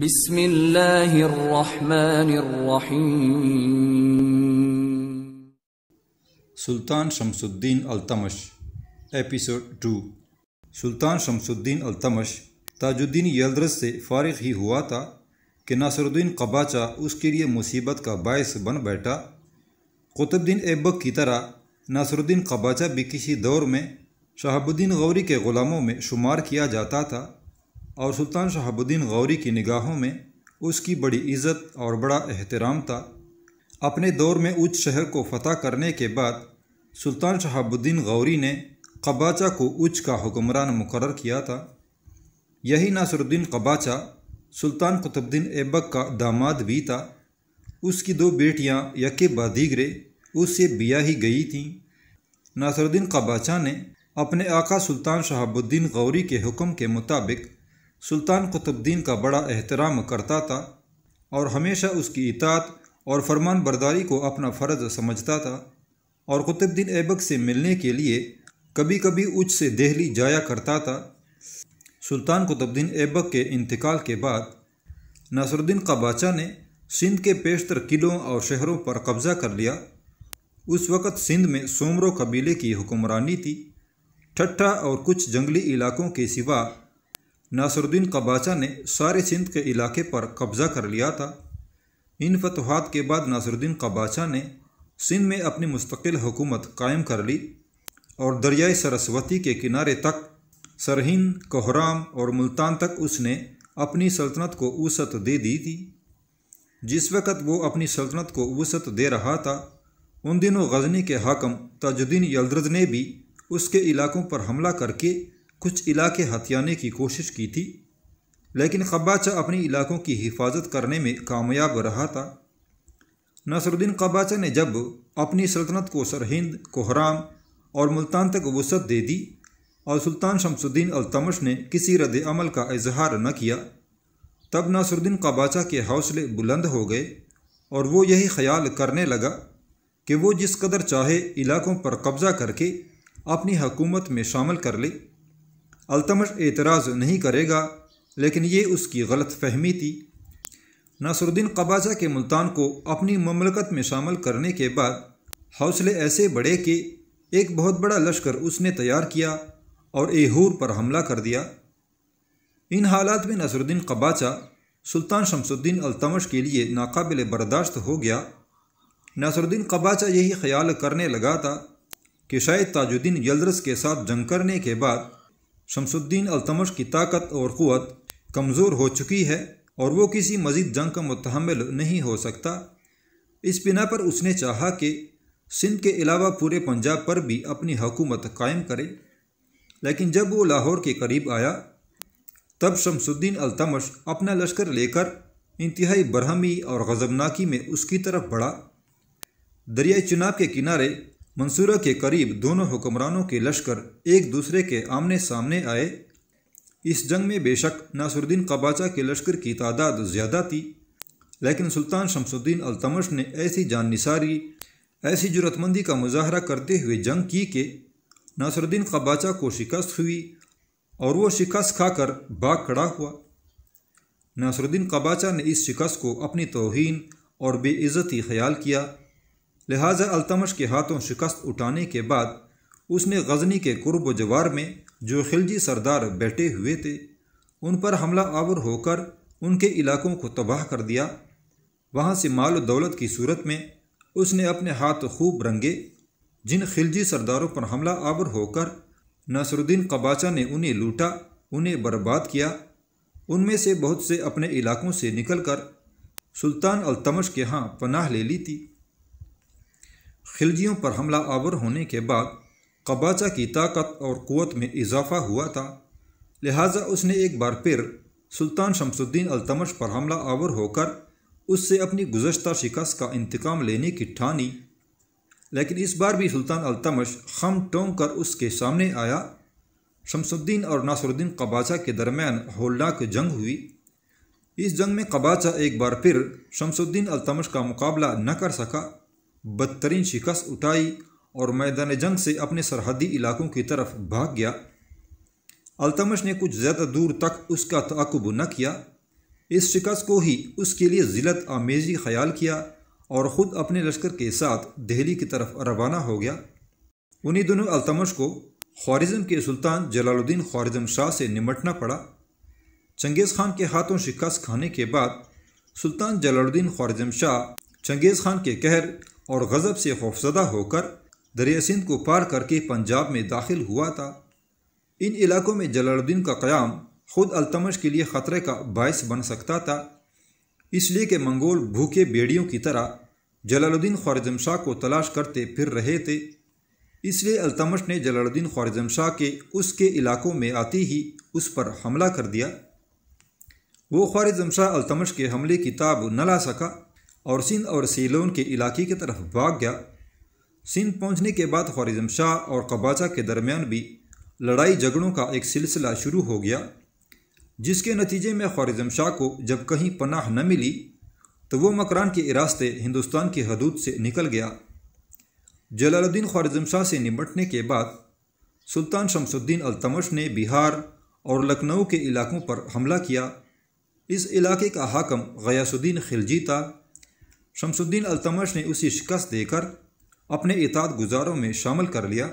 बिस्मिल्लाहिर्रहमानिर्रहीम Sultan Shamsuddin Altamash episode two Sultan Shamsuddin Altamash Tajuddin यलरस से फारिग ही हुआ था कि नासरुद्दीन कबाचा उसके लिए मुसीबत का बायस बन बैठा कुतुबद्दीन एबक की तरह नासरुद्दीन कबाचा भी किसी दौर में शहाबुद्दीन गौरी के ग़ुलामों में शुमार किया जाता था और सुल्तान शहाबुद्दीन गौरी की निगाहों में उसकी बड़ी इज्जत और बड़ा एहतराम था अपने दौर में उच्च शहर को फतह करने के बाद सुल्तान शहाबुद्दीन गौरी ने कबाचा को उच्च का हुक्मरान मुकर किया था यही नासरुद्दीन कबाचा सुल्तान कुतुबुद्दीन ऐबक का दामाद भी था उसकी दो बेटियां यके बादीगरे उससे बिया ही गई थीं नासरुद्दीन कबाचा ने अपने आका सुल्तान शहाबुद्दीन गौरी के हुक्म के मुताबिक सुल्तान कुतुबद्दीन का बड़ा एहतराम करता था और हमेशा उसकी इतात और फरमान बरदारी को अपना फ़र्ज समझता था और कुतुबद्दीन ऐबक से मिलने के लिए कभी कभी उच्च से दहली जाया करता था सुल्तान कुतुबद्दीन ऐबक के इंतकाल के बाद नसरुद्दीन कबाचा ने सिंध के पेशतर किलों और शहरों पर कब्ज़ा कर लिया उस वक़्त सिंध में सोमरों कबीले की हुक्मरानी थी ठट्ठा और कुछ जंगली इलाकों के सिवा नासरुद्दीन कबाचा ने सारे सिंध के इलाके पर कब्जा कर लिया था इन फतवाहत के बाद नासरुद्दीन कबाचा ने सिंध में अपनी मुस्तकिल हुकूमत कायम कर ली और दरियाए सरस्वती के किनारे तक सरहिंद कोहराम और मुल्तान तक उसने अपनी सल्तनत को वसत दे दी थी जिस वक़्त वो अपनी सल्तनत को वसत दे रहा था उन दिनों गजनी के हाकम ताजुद्दीन यलद्रद ने भी उसके इलाकों पर हमला करके कुछ इलाके हथियाने की कोशिश की थी लेकिन कब्बाचा अपने इलाकों की हिफाजत करने में कामयाब रहा था नसरुद्दीन कब्बाचा ने जब अपनी सल्तनत को सरहिंद कोहराम और मुल्तान तक वसत दे दी और सुल्तान शमसुद्दीन अलतमश ने किसी रद्द अमल का इजहार न किया तब नासरुद्दीन कबाचा के हौसले बुलंद हो गए और वो यही ख्याल करने लगा कि वो जिस कदर चाहे इलाकों पर कब्ज़ा करके अपनी हकूमत में शामिल कर ले अल्तमश एतराज़ नहीं करेगा लेकिन ये उसकी गलत फहमी थी नासरुद्दीन कबाजा के मुल्तान को अपनी ममलकत में शामिल करने के बाद हौसले ऐसे बढ़े कि एक बहुत बड़ा लश्कर उसने तैयार किया और एहूर पर हमला कर दिया इन हालात में नसरुद्दीन कबाचा सुल्तान शमसुद्दीन अल्तमश के लिए नाकबिल बर्दाश्त हो गया नसरुद्दीन कबाचा यही ख्याल करने लगा था कि शायद ताजुद्दीन यलरस के साथ जंग करने के बाद शमसुद्दीन अलतमश की ताकत और क़वत कमज़ोर हो चुकी है और वो किसी मजीद जंग का मतहमल नहीं हो सकता इस बिना पर उसने चाहा कि सिंध के अलावा पूरे पंजाब पर भी अपनी हुकूमत कायम करे लेकिन जब वो लाहौर के करीब आया तब शमसुद्दीन अलतमश अपना लश्कर लेकर इंतहाई बरहमी और गज़बनाकी में उसकी तरफ बढ़ा दरिया चुनाव के किनारे मंसूरा के करीब दोनों हुक्मरानों के लश्कर एक दूसरे के आमने सामने आए इस जंग में बेशक नासुरुद्दीन कबाचा के लश्कर की तादाद ज़्यादा थी लेकिन सुल्तान शमसुद्दीन अलतमश ने ऐसी जान निसारी ऐसी जरूरतमंदी का मुजाहरा करते हुए जंग की कि नासरुद्दीन कबाचा को शिकस्त हुई और वो शिकस्त खाकर बाग खड़ा हुआ नासुरुद्दीन कबाचा ने इस शिकस्त को अपनी तोहन और बेइज्जती ख्याल किया लिहाजा अलतमश के हाथों शिकस्त उठाने के बाद उसने गजनी के कुर्ब जवार में जो खिलजी सरदार बैठे हुए थे उन पर हमला आवर होकर उनके इलाकों को तबाह कर दिया वहाँ से माल दौलत की सूरत में उसने अपने हाथ खूब रंगे जिन खिलजी सरदारों पर हमला आवर होकर नसरुद्दीन कबाचा ने उन्हें लूटा उन्हें बर्बाद किया उनमें से बहुत से अपने इलाकों से निकलकर सुल्तान अलतमश के यहाँ पनाह ले ली थी खिलजियों पर हमला आवर होने के बाद कबाचा की ताकत और क़वत में इजाफा हुआ था लिहाजा उसने एक बार फिर सुल्तान शमसुद्दीन अलतमश पर हमला आवर होकर उससे अपनी गुजशत शिकस्त का इंतकाम लेने की ठानी लेकिन इस बार भी सुल्तान अलतमश खम टोंग कर उसके सामने आया शमसुद्दीन और नासरुद्दीन कबाचा के दरमियान होलनाक जंग हुई इस जंग में कबाचा एक बार फिर शमसुद्दीन अलतमश का मुकाबला न कर सका बदतरीन शिकस्त उठाई और मैदान जंग से अपने सरहदी इलाकों की तरफ भाग गया अल्तमश ने कुछ ज़्यादा दूर तक उसका तकब न किया इस शिकस्त को ही उसके लिए जिलत आमेजी ख्याल किया और ख़ुद अपने लश्कर के साथ दहली की तरफ रवाना हो गया उन्हीं दोनों अल्तमश को खारिजम के सुल्तान जलालुद्दीन ख्वारिज़म शाह से निमटना पड़ा चंगेज़ खान के हाथों शिकस्त खाने के बाद सुल्तान जलालुद्दीन खारिजम शाह चंगेज़ खान के कहर और गज़ब से खौफजदा होकर दरिया सिंध को पार करके पंजाब में दाखिल हुआ था इन इलाकों में जलालुद्दीन का क़्याम खुद अल्तमश के लिए ख़तरे का बायस बन सकता था इसलिए कि मंगोल भूखे बेड़ियों की तरह जलालुद्दीन ख्वारजम शाह को तलाश करते फिर रहे थे इसलिए अल्तमश ने जलालुद्दीन ख्वारजम शाह के उसके इलाकों में आते ही उस पर हमला कर दिया वो ख्वारजम शाह अल्तमश के हमले की ताब न ला सका और सिंध और सीलोन के इलाके की तरफ भाग गया सिंध पहुंचने के बाद खौरिजम शाह और कबाचा के दरमियान भी लड़ाई झगड़ों का एक सिलसिला शुरू हो गया जिसके नतीजे में खौरिजम शाह को जब कहीं पनाह न मिली तो वो मकरान के रास्ते हिंदुस्तान की हदूद से निकल गया जलालुद्दीन खौरजम शाह से निपटने के बाद सुल्तान शमसुद्दीन अलतमश ने बिहार और लखनऊ के इलाकों पर हमला किया इस इलाके का हाकम गयासुद्दीन खिलजी था शमसुद्दीन अल्तमश ने उसी शिकस्त देकर अपने इताद गुजारों में शामिल कर लिया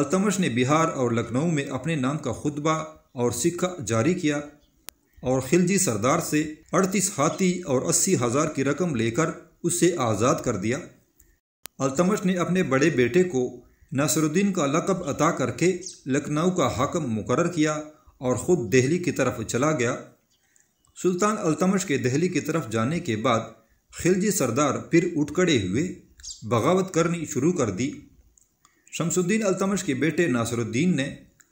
अल्तमश ने बिहार और लखनऊ में अपने नाम का खुतबा और सिक्का जारी किया और खिलजी सरदार से अड़तीस हाथी और अस्सी हज़ार की रकम लेकर उसे आज़ाद कर दिया अल्तमश ने अपने बड़े बेटे को नसरुद्दीन का लकब अता करके लखनऊ का हकम मुकर किया और ख़ुद दिल्ली की तरफ चला गया सुल्तान अल्तमश के दिल्ली की तरफ जाने के बाद खिलजी सरदार फिर उठ खड़े हुए बगावत करनी शुरू कर दी शमसुद्दीन अलतमश के बेटे नासरुद्दीन ने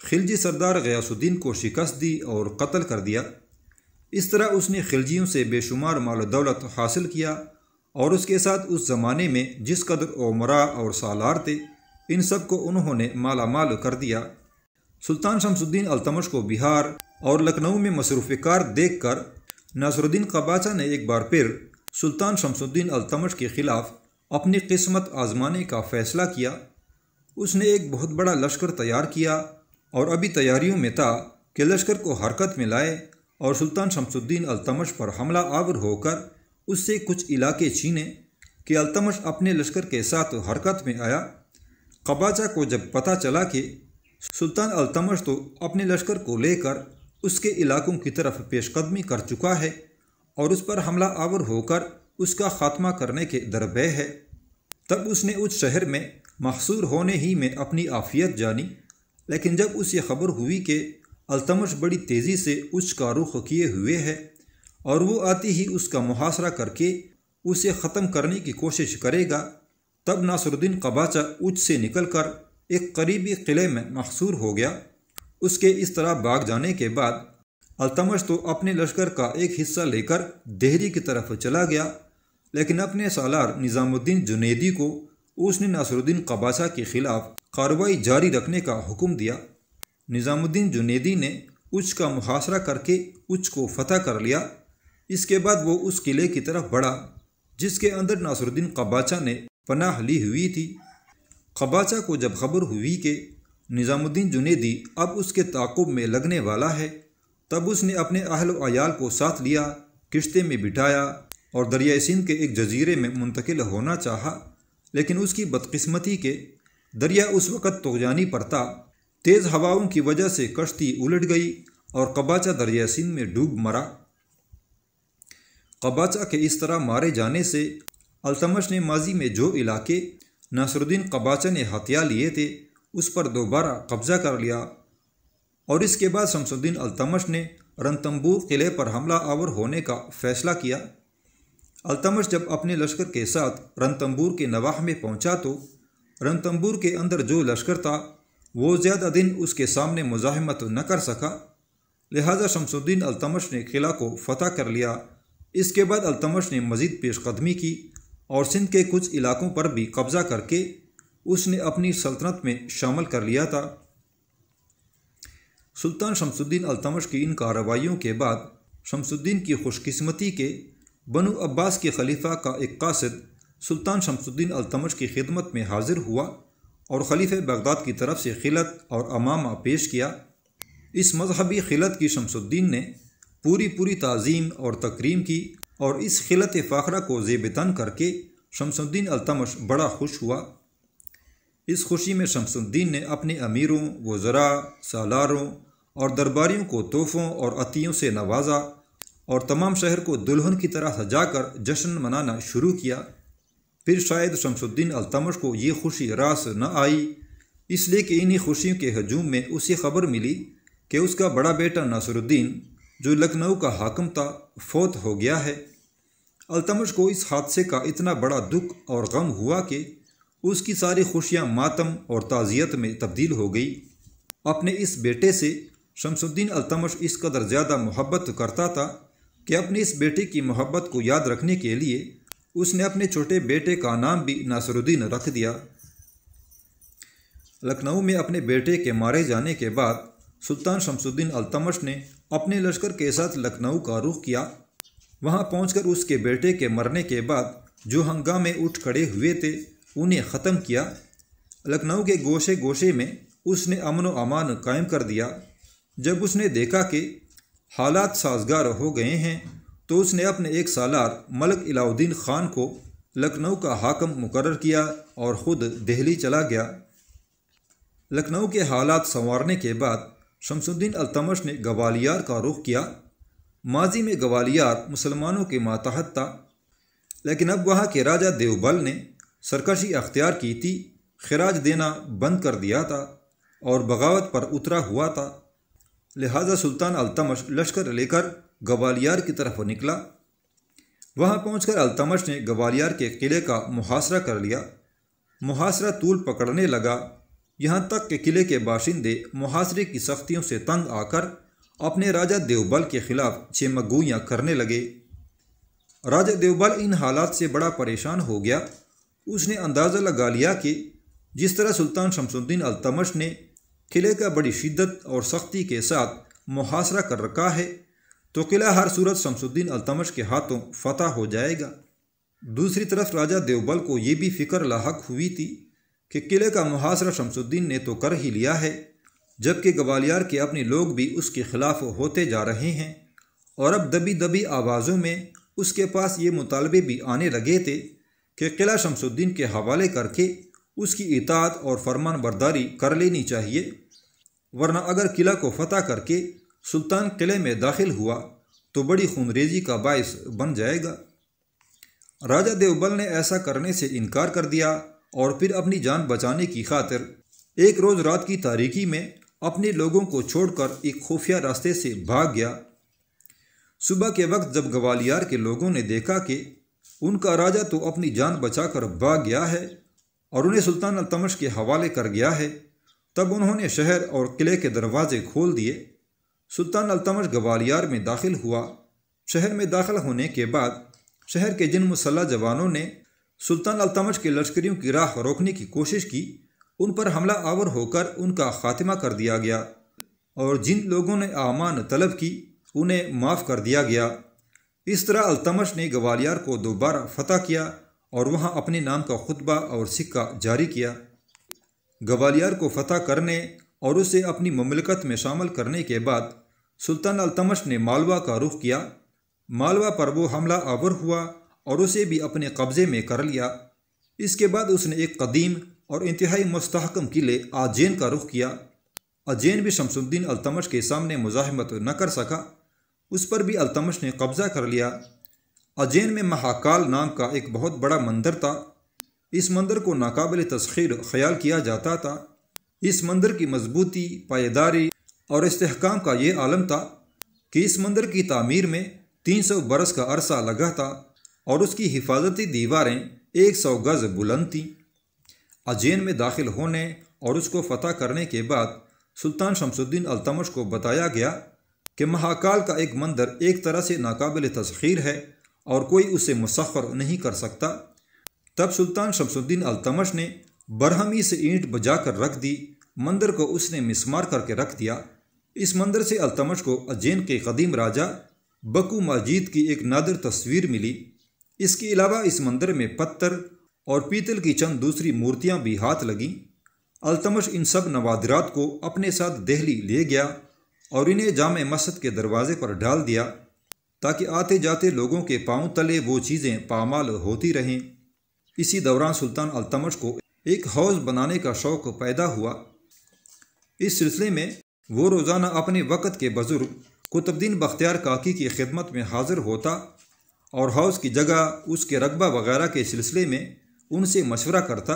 खिलजी सरदार गयासुद्दीन को शिकस्त दी और कत्ल कर दिया इस तरह उसने खिलजियों से बेशुमार माल दौलत हासिल किया और उसके साथ उस ज़माने में जिस कदर ओमरा और सालार थे इन सब को उन्होंने माला माल कर दिया सुल्तान शमसुद्दीन अलतमश को बिहार और लखनऊ में मसरूफ़ कार देख कर नासरुद्दीन कबाचा ने एक बार फिर सुल्तान शमसुद्दीन अलतमश के ख़िलाफ़ अपनी किस्मत आजमाने का फ़ैसला किया उसने एक बहुत बड़ा लश्कर तैयार किया और अभी तैयारियों में था कि लश्कर को हरकत में लाए और सुल्तान शमसुद्दीन अलतमश पर हमला आवर होकर उससे कुछ इलाके छीने कि अलतमश अपने लश्कर के साथ हरकत में आया कबाचा को जब पता चला कि सुल्तान अलतमश तो अपने लश्कर को लेकर उसके इलाकों की तरफ पेशकदमी कर चुका है और उस पर हमला आवर होकर उसका खात्मा करने के दरबे है तब उसने उस शहर में महसूर होने ही में अपनी आफियत जानी लेकिन जब उसे खबर हुई कि अल्तमश बड़ी तेज़ी से उसका रुख किए हुए है और वो आती ही उसका मुहासरा करके उसे ख़त्म करने की कोशिश करेगा तब नासरुद्दीन कबाचा उच से निकलकर एक करीबी किले में महसूर हो गया उसके इस तरह भाग जाने के बाद अल्तमश तो अपने लश्कर का एक हिस्सा लेकर देहरी की तरफ चला गया लेकिन अपने सालार निज़ामुद्दीन जुनेदी को उसने नासरुद्दीन कबासा के खिलाफ कार्रवाई जारी रखने का हुक्म दिया निज़ामुद्दीन जुनेदी ने उच्च का मुहासरा करके उच को फतह कर लिया इसके बाद वो उस किले की तरफ बढ़ा जिसके अंदर नासरुद्दीन कबाचा ने पनाह ली हुई थी कबाचा को जब खबर हुई कि निज़ामुद्दीन जुनेदी अब उसके ताकुब में लगने वाला है तब उसने अपने अहल अयाल को साथ लिया किश्ते में बिठाया और दरिया सिंध के एक जजीरे में मुंतकिल होना चाहा लेकिन उसकी बदकिस्मती के दरिया उस वक़्त तोजानी जानी पड़ता तेज़ हवाओं की वजह से कश्ती उलट गई और कबाचा दरिया सिंध में डूब मरा कबाचा के इस तरह मारे जाने से अलतमश ने माजी में जो इलाके नसरुद्दीन कबाचा ने हथिया लिए थे उस पर दोबारा कब्जा कर लिया और इसके बाद शमसुद्दीन अल्तमश ने रनतम्बूर किले पर हमला आवर होने का फैसला किया अल्तमश जब अपने लश्कर के साथ रनतम्बूर के नवाह में पहुंचा तो रनतम्बूर के अंदर जो लश्कर था वो ज़्यादा दिन उसके सामने मुजाहमत न कर सका लिहाजा शमसुद्दीन अल्तमश ने किला को फतह कर लिया इसके बाद अल्तमश ने मज़ीद पेशकदमी की और सिंध के कुछ इलाकों पर भी कब्ज़ा करके उसने अपनी सल्तनत में शामिल कर लिया था सुल्तान शमसुद्दीन अलतमश की इन कार्रवाइयों के बाद शमसुद्दीन की खुशकिस्मती के बनु अब्बास के खलीफा का एक कासद सुल्तान शमसुद्दीन अलतमश की खिदमत में हाजिर हुआ और खलीफ बगदाद की तरफ से खिलत और अमामा पेश किया इस मजहबी खिलत की शमसुद्दीन ने पूरी पूरी तज़ीम और तकरीम की और इस खिलत फ़ाखरा को जेबतन करके शमसुद्दीन अलतमश बड़ा खुश हुआ इस खुशी में शमसुद्दीन ने अपने अमीरों वज़रा सालारों और दरबारियों को तोहफ़ों और अतियों से नवाजा और तमाम शहर को दुल्हन की तरह सजाकर जश्न मनाना शुरू किया फिर शायद शमसुद्दीन अलतमश को ये खुशी रास न आई इसलिए कि इन्हीं खुशियों के हजूम में उसे खबर मिली कि उसका बड़ा बेटा नसरुद्दीन जो लखनऊ का हाकम था फौत हो गया है अलतमश को इस हादसे का इतना बड़ा दुख और गम हुआ कि उसकी सारी खुशियाँ मातम और ताज़ियत में तब्दील हो गई अपने इस बेटे से शमसुद्दीन अलतमश इस कदर ज़्यादा मोहब्बत करता था कि अपनी इस बेटे की मोहब्बत को याद रखने के लिए उसने अपने छोटे बेटे का नाम भी नासरुद्दीन रख दिया लखनऊ में अपने बेटे के मारे जाने के बाद सुल्तान शमसुद्दीन अलतमश ने अपने लश्कर के साथ लखनऊ का रुख किया वहां पहुंचकर उसके बेटे के मरने के बाद जो हंगामे उठ खड़े हुए थे उन्हें ख़त्म किया लखनऊ के गोशे गोशे में उसने अमन व अमान कायम कर दिया जब उसने देखा कि हालात साजगार हो गए हैं तो उसने अपने एक सालार मलक इलाउद्दीन खान को लखनऊ का हाकम मुकर किया और ख़ुद दिल्ली चला गया लखनऊ के हालात संवारने के बाद शमसुद्दीन अलतमश ने गवालियार का रुख किया माजी में गवालियार मुसलमानों के मातहत था लेकिन अब वहाँ के राजा देवबल ने सरकशी अख्तियार की थी खराज देना बंद कर दिया था और बगावत पर उतरा हुआ था लिहाजा सुल्तान अल्तमश लश्कर लेकर ग्वालियर की तरफ निकला वहां पहुंचकर अल्तमश ने ग्वालियर के किले का मुहासरा कर लिया मुहासरा तूल पकड़ने लगा यहाँ तक कि किले के बाशिंदे मुहासरे की सख्तियों से तंग आकर अपने राजा देवबल के खिलाफ चेमगुयाँ करने लगे राजा देवबल इन हालात से बड़ा परेशान हो गया उसने अंदाज़ा लगा लिया कि जिस तरह सुल्तान शमसुद्दीन अल्तमश ने किले का बड़ी शिद्दत और सख्ती के साथ मुहासरा कर रखा है तो किला हर सूरत शमसुद्दीन अलतमश के हाथों फतह हो जाएगा दूसरी तरफ राजा देवबल को ये भी फिक्र लाक हुई थी कि किले का मुहासरा शमसुद्दीन ने तो कर ही लिया है जबकि ग्वालियर के अपने लोग भी उसके खिलाफ होते जा रहे हैं और अब दबी दबी आवाज़ों में उसके पास ये मुतालबे भी आने लगे थे कि किला शमसुद्दीन के हवाले करके उसकी इतात और फरमान बरदारी कर लेनी चाहिए वरना अगर किला को फतह करके सुल्तान किले में दाखिल हुआ तो बड़ी खूनरेजी का बायस बन जाएगा राजा देवबल ने ऐसा करने से इनकार कर दिया और फिर अपनी जान बचाने की खातिर एक रोज़ रात की तारीकी में अपने लोगों को छोड़कर एक खुफिया रास्ते से भाग गया सुबह के वक्त जब ग्वालियर के लोगों ने देखा कि उनका राजा तो अपनी जान बचाकर भाग गया है और उन्हें सुल्तान अलतमश के हवाले कर गया है तब उन्होंने शहर और किले के दरवाजे खोल दिए सुल्तान अलतमश गवालियार में दाखिल हुआ शहर में दाखिल होने के बाद शहर के जिन मुसल्ह जवानों ने सुल्तान अलतमश के लश्करियों की राह रोकने की कोशिश की उन पर हमला आवर होकर उनका खात्मा कर दिया गया और जिन लोगों ने आमान तलब की उन्हें माफ़ कर दिया गया इस तरह अलतमश ने ग्वालियर को दोबारा फतह किया और वहाँ अपने नाम का खुतबा और सिक्का जारी किया गवालियर को फतह करने और उसे अपनी ममलकत में शामिल करने के बाद सुल्तान अलतमश ने मालवा का रुख किया मालवा पर वो हमला आवर हुआ और उसे भी अपने कब्ज़े में कर लिया इसके बाद उसने एक कदीम और इंतहाई मस्तकम किले आजैन का रुख किया अजैन भी शमसुद्दीन अलतमश के सामने मुजाहमत न कर सका उस पर भी अलतमश ने कब्ज़ा कर लिया अजैन में महाकाल नाम का एक बहुत बड़ा मंदिर था इस मंदिर को नाकबिल तस्खीर ख्याल किया जाता था इस मंदिर की मजबूती पायदारी और इसकाम का ये आलम था कि इस मंदिर की तामीर में 300 बरस का अरसा लगा था और उसकी हिफाजती दीवारें 100 गज बुलंद थीं अजैन में दाखिल होने और उसको फतह करने के बाद सुल्तान शमसुद्दीन अल्तमश को बताया गया कि महाकाल का एक मंदिर एक तरह से नाकबिल तस्खीर है और कोई उसे मुसफ़र नहीं कर सकता तब सुल्तान शमसुद्दीन अलतमश ने बरहमी से ईंट बजाकर रख दी मंदिर को उसने मिसमार करके रख दिया इस मंदिर से अलतमश को अजैन के कदीम राजा बकू मजीद की एक नादर तस्वीर मिली इसके अलावा इस मंदिर में पत्थर और पीतल की चंद दूसरी मूर्तियां भी हाथ लगीं अलतमश इन सब नवादरात को अपने साथ दहली ले गया और इन्हें जाम मस्जिद के दरवाजे पर डाल दिया ताकि आते जाते लोगों के पांव तले वो चीज़ें पामाल होती रहें इसी दौरान सुल्तान अलतमश को एक हौज बनाने का शौक पैदा हुआ इस सिलसिले में वो रोज़ाना अपने वक़्त के बुज़ुर्ग कुतुबद्दीन बख्तियार काकी की खिदमत में हाजिर होता और हौज की जगह उसके रकबा वगैरह के सिलसिले में उनसे मशवरा करता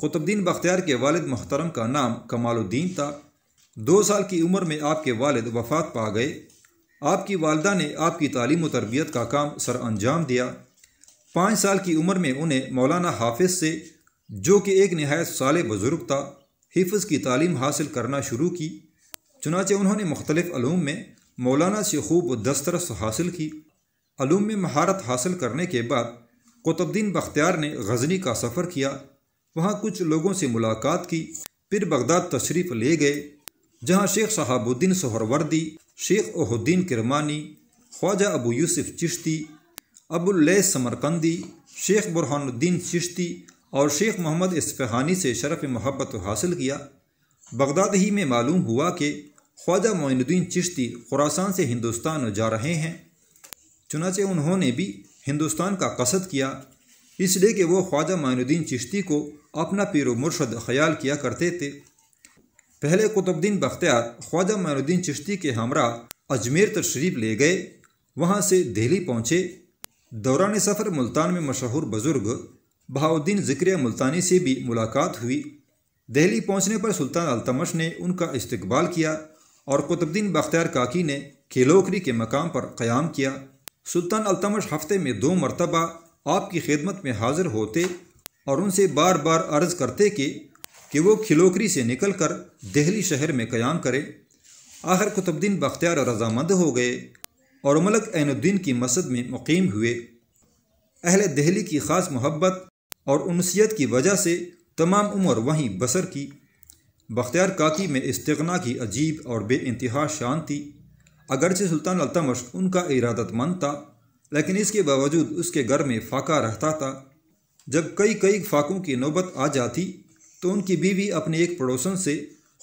कुतुबद्दीन बख्तियार के वालिद मोहतरम का नाम कमालुद्दीन था दो साल की उम्र में आपके वालद वफात पा गए आपकी वालदा ने आपकी तालीम व तरबियत का काम सर अंजाम दिया पाँच साल की उम्र में उन्हें मौलाना हाफिज से जो कि एक नहायत साल बुज़ुर्ग था हिफ्ज़ की तालीम हासिल करना शुरू की चुनाचे उन्होंने अलूम में मौलाना से खूब दस्तरस हासिल की अलूम में महारत हासिल करने के बाद कुतुबद्दीन बख्तियार ने गजनी का सफ़र किया वहाँ कुछ लोगों से मुलाकात की फिर बगदाद तशरीफ़ ले गए जहाँ शेख शहाबुद्दीन सहरवर्दी शेख उहुद्दीन किरमानी ख्वाजा अबू यूसुफ चिश्ती अबुल्लैस समरकंदी शेख बुरहानुद्दीन चिश्ती और शेख मोहम्मद इसफहानी से शरफ़ मोहब्बत हासिल किया बगदाद ही में मालूम हुआ कि ख्वाजा मोइनुद्दीन चिश्ती खुरासान से हिंदुस्तान जा रहे हैं चुनाचे उन्होंने भी हिंदुस्तान का कसद किया इसलिए कि वो ख्वाजा मोइनुद्दीन चिश्ती को अपना पीर मुर्शद ख्याल किया करते थे पहले कुतुबद्दीन बख्तियार ख्वाजा मैनुद्दीन चिश्ती के हमरा अजमेर तशरीफ ले गए वहाँ से दिल्ली पहुँचे दौरान सफ़र मुल्तान में मशहूर बुज़ुर्ग बहाउद्दीन ज़िक्रिया मुल्तानी से भी मुलाकात हुई दिल्ली पहुँचने पर सुल्तान अलतमश ने उनका इस्तकबाल किया और कुतुबद्दीन बख्तियार काकी ने खिलोकरी के मकाम पर क्याम किया सुल्तान अलतमश हफ्ते में दो मरतबा आपकी खिदमत में हाजिर होते और उनसे बार बार अर्ज़ करते कि कि वो खिलोकरी से निकलकर दिल्ली शहर में कयाम करे आखिर कुतुबद्दीन बख्तियार रजामंद हो गए और मलक ऐनुद्दीन की मस्जिद में मुकीम हुए अहल दिल्ली की ख़ास मोहब्बत और उनसीत की वजह से तमाम उम्र वहीं बसर की बख्तियार काकी में इस्तना की अजीब और बे इंतहा शान थी अगरचे सुल्तान अलतमश उनका इरादतमंद था लेकिन इसके बावजूद उसके घर में फाका रहता था जब कई कई फाकों की नौबत आ जाती तो उनकी बीवी अपने एक पड़ोसन से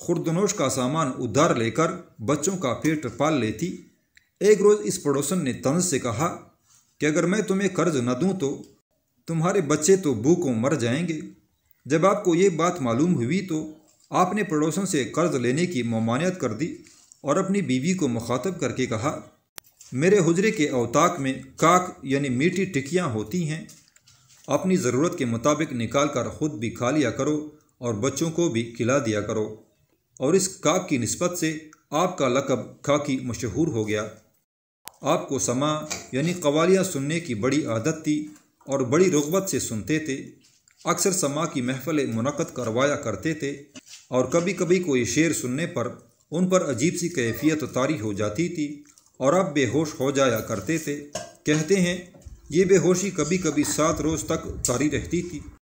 खुरदनोश का सामान उधार लेकर बच्चों का पेट पाल लेती एक रोज़ इस पड़ोसन ने तंज से कहा कि अगर मैं तुम्हें कर्ज न दूं तो तुम्हारे बच्चे तो भूखों मर जाएंगे जब आपको ये बात मालूम हुई तो आपने पड़ोसन से कर्ज लेने की ममानियत कर दी और अपनी बीवी को मुखातब करके कहा मेरे हजरे के अवताक में काक यानी मीठी टिकियाँ होती हैं अपनी ज़रूरत के मुताबिक निकाल कर ख़ुद भी खा लिया करो और बच्चों को भी खिला दिया करो और इस काक की नस्बत से आपका लकब खाकी मशहूर हो गया आपको समा यानी कवालियाँ सुनने की बड़ी आदत थी और बड़ी रुगबत से सुनते थे अक्सर समा की महफल मुनद करवाया करते थे और कभी कभी कोई शेर सुनने पर उन पर अजीब सी कैफियत तारी हो जाती थी और आप बेहोश हो जाया करते थे कहते हैं ये बेहोशी कभी कभी सात रोज़ तक तारी रहती थी